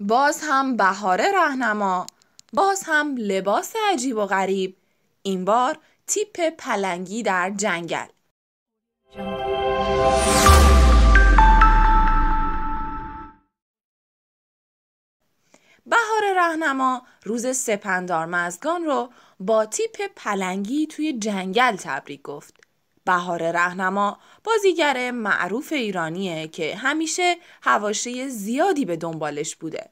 باز هم بهاره راهنما باز هم لباس عجیب و غریب این بار تیپ پلنگی در جنگل بهار رهنما روز سپندار مزگان رو با تیپ پلنگی توی جنگل تبریک گفت. بهار رهنما بازیگر معروف ایرانیه که همیشه هواشی زیادی به دنبالش بوده.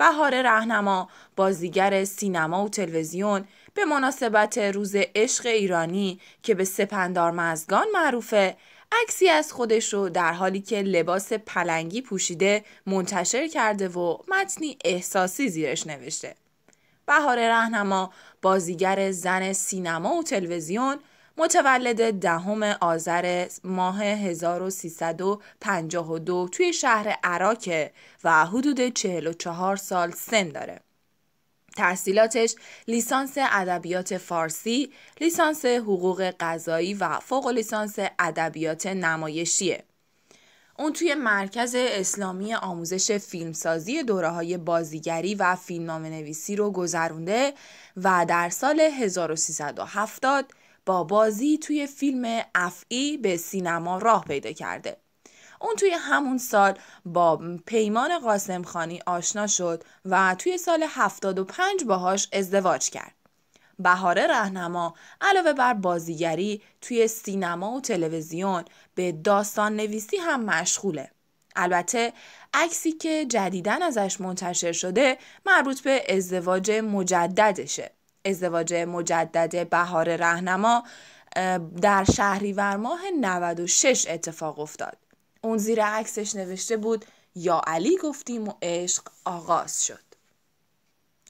بهار رهنما بازیگر سینما و تلویزیون به مناسبت روز عشق ایرانی که به سپندار مزگان معروفه عکسی از خودش رو در حالی که لباس پلنگی پوشیده منتشر کرده و متنی احساسی زیرش نوشته بهار رهنما بازیگر زن سینما و تلویزیون متولد دهم آذر ماه 1352 توی شهر عراک و حدود 44 سال سن داره. تحصیلاتش لیسانس ادبیات فارسی، لیسانس حقوق قضایی و فوق لیسانس ادبیات نمایشیه. اون توی مرکز اسلامی آموزش فیلمسازی دوره های بازیگری و فیلمنامه نویسی رو گذرونده و در سال 1370 با بازی توی فیلم افعی به سینما راه پیدا کرده اون توی همون سال با پیمان خانی آشنا شد و توی سال 75 باهاش ازدواج کرد. بهاره رهنما علاوه بر بازیگری توی سینما و تلویزیون به داستان نویسی هم مشغوله. البته عکسی که جدیدن ازش منتشر شده مربوط به ازدواج مجددشه. ازدواج مجدد بهار رهنما در شهریور ماه 96 اتفاق افتاد اون زیر عکسش نوشته بود یا علی گفتیم و عشق آغاز شد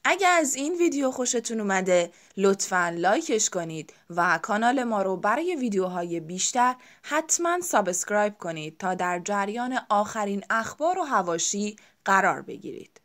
اگر از این ویدیو خوشتون اومده لطفا لایکش کنید و کانال ما رو برای ویدیوهای بیشتر حتما سابسکرایب کنید تا در جریان آخرین اخبار و هواشی قرار بگیرید